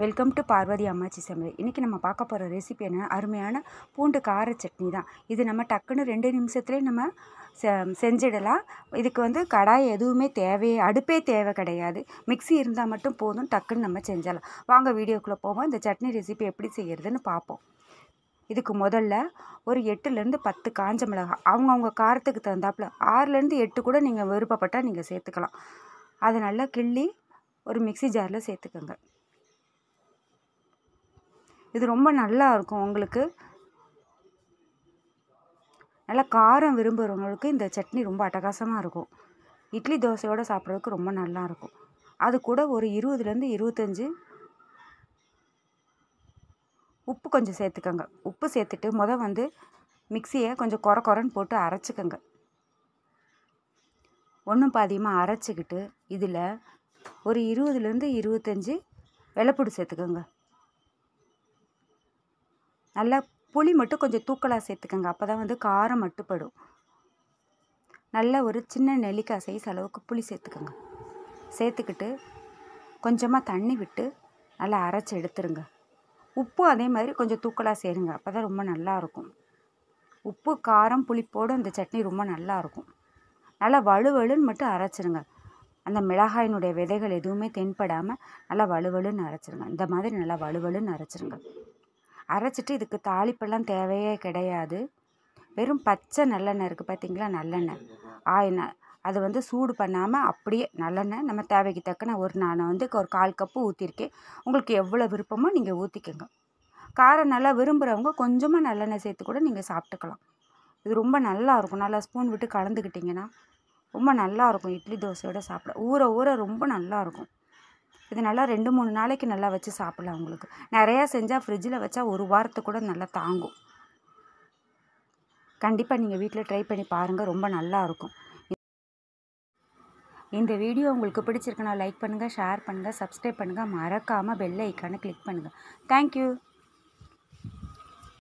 welcome to Parvati அம்மாச்சி சமையல் இன்றைக்கி நம்ம பார்க்க போகிற ரெசிபி என்ன அருமையான பூண்டு கார சட்னி தான் இது நம்ம டக்குன்னு ரெண்டு நிமிஷத்துலேயே நம்ம செஞ்சிடலாம் இதுக்கு வந்து கடாய் எதுவுமே தேவையே அடுப்பே தேவை கிடையாது மிக்சி இருந்தால் மட்டும் போதும் டக்குன்னு நம்ம செஞ்சிடலாம் வாங்க வீடியோக்குள்ளே போவோம் இந்த சட்னி ரெசிபி எப்படி செய்கிறதுன்னு பார்ப்போம் இதுக்கு முதல்ல ஒரு எட்டுலேருந்து பத்து காஞ்ச மிளகாய் அவங்கவுங்க காரத்துக்கு தகுந்தாப்பில் ஆறுலேருந்து எட்டு கூட நீங்கள் விருப்பப்பட்டால் நீங்கள் சேர்த்துக்கலாம் அதை நல்லா கிள்ளி ஒரு மிக்சி ஜாரில் சேர்த்துக்கோங்க இது ரொம்ப நல்லா இருக்கும் உங்களுக்கு நல்லா காரம் விரும்புகிறவங்களுக்கு இந்த சட்னி ரொம்ப அட்டகாசமாக இருக்கும் இட்லி தோசையோடு சாப்பிட்றதுக்கு ரொம்ப நல்லாயிருக்கும் அது கூட ஒரு இருபதுலேருந்து இருபத்தஞ்சி உப்பு கொஞ்சம் சேர்த்துக்கோங்க உப்பு சேர்த்துட்டு முதல் வந்து மிக்சியை கொஞ்சம் குறை குறன்னு போட்டு அரைச்சிக்கோங்க ஒன்றும் பாதியமாக அரைச்சிக்கிட்டு இதில் ஒரு இருபதுலேருந்து இருபத்தஞ்சி வெள்ளைப்பூடு சேர்த்துக்கோங்க நல்லா புளி மட்டும் கொஞ்சம் தூக்கலாக சேர்த்துக்கோங்க அப்போ தான் வந்து காரம் மட்டுப்படும் நல்ல ஒரு சின்ன நெல்லிக்காய் சைஸ் அளவுக்கு புளி சேர்த்துக்கோங்க சேர்த்துக்கிட்டு கொஞ்சமாக தண்ணி விட்டு நல்லா அரைச்சி எடுத்துருங்க உப்பு அதே மாதிரி கொஞ்சம் தூக்கலாக சேருங்க அப்போ தான் ரொம்ப நல்லாயிருக்கும் உப்பு காரம் புளிப்போடு அந்த சட்னி ரொம்ப நல்லாயிருக்கும் நல்லா வலுவலுன்னு மட்டும் அரைச்சிருங்க அந்த மிளகாயினுடைய விதைகள் எதுவுமே தென்படாமல் நல்லா வலுவலுன்னு அரைச்சிருங்க இந்த மாதிரி நல்லா வலுவலுன்னு அரைச்சிருங்க அரைச்சிட்டு இதுக்கு தாளிப்பெல்லாம் தேவையே கிடையாது வெறும் பச்சை நல்லெண்ணெய் இருக்குது பார்த்திங்களா நல்லெண்ணெய் ஆயின அது வந்து சூடு பண்ணாமல் அப்படியே நல்லெண்ணெய் நம்ம தேவைக்கு தக்கன ஒரு நான் வந்து ஒரு கால் கப்பு ஊற்றிருக்கேன் உங்களுக்கு எவ்வளோ விருப்பமோ நீங்கள் ஊற்றிக்கோங்க காரம் நல்லா விரும்புகிறவங்க கொஞ்சமாக நல்லெண்ணெய் சேர்த்து கூட நீங்கள் சாப்பிட்டுக்கலாம் இது ரொம்ப நல்லா இருக்கும் நல்லா ஸ்பூன் விட்டு கலந்துக்கிட்டிங்கன்னா ரொம்ப நல்லாயிருக்கும் இட்லி தோசையோடு சாப்பிட ஊற ஊற ரொம்ப நல்லாயிருக்கும் இது நல்லா ரெண்டு மூணு நாளைக்கு நல்லா வச்சு சாப்பிட்லாம் உங்களுக்கு நிறையா செஞ்சால் ஃப்ரிட்ஜில் வச்சா ஒரு வாரத்துக்கு கூட நல்லா தாங்கும் கண்டிப்பாக நீங்கள் வீட்டில் ட்ரை பண்ணி பாருங்கள் ரொம்ப நல்லாயிருக்கும் இந்த வீடியோ உங்களுக்கு பிடிச்சிருக்குன்னா லைக் பண்ணுங்கள் ஷேர் பண்ணுங்கள் சப்ஸ்கிரைப் பண்ணுங்கள் மறக்காமல் பெல் ஐக்கானை கிளிக் பண்ணுங்கள் தேங்க்யூ